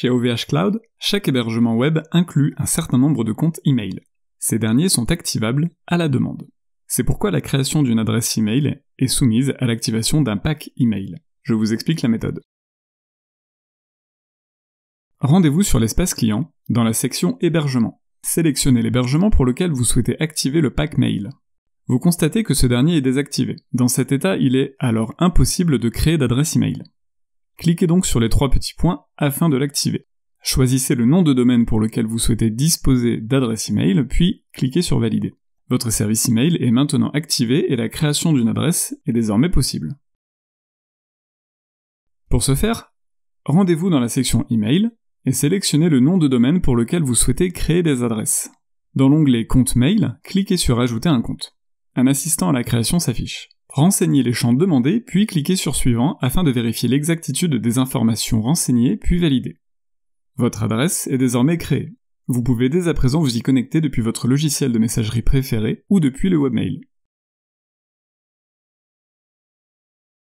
Chez OVH Cloud, chaque hébergement web inclut un certain nombre de comptes email. Ces derniers sont activables à la demande. C'est pourquoi la création d'une adresse email est soumise à l'activation d'un pack email. Je vous explique la méthode. Rendez-vous sur l'espace client, dans la section Hébergement. Sélectionnez l'hébergement pour lequel vous souhaitez activer le pack mail. Vous constatez que ce dernier est désactivé. Dans cet état, il est alors impossible de créer d'adresse email. Cliquez donc sur les trois petits points afin de l'activer. Choisissez le nom de domaine pour lequel vous souhaitez disposer d'adresse email, puis cliquez sur Valider. Votre service email est maintenant activé et la création d'une adresse est désormais possible. Pour ce faire, rendez-vous dans la section Email et sélectionnez le nom de domaine pour lequel vous souhaitez créer des adresses. Dans l'onglet Compte mail, cliquez sur Ajouter un compte. Un assistant à la création s'affiche. Renseignez les champs demandés, puis cliquez sur Suivant afin de vérifier l'exactitude des informations renseignées puis validées. Votre adresse est désormais créée. Vous pouvez dès à présent vous y connecter depuis votre logiciel de messagerie préféré ou depuis le webmail.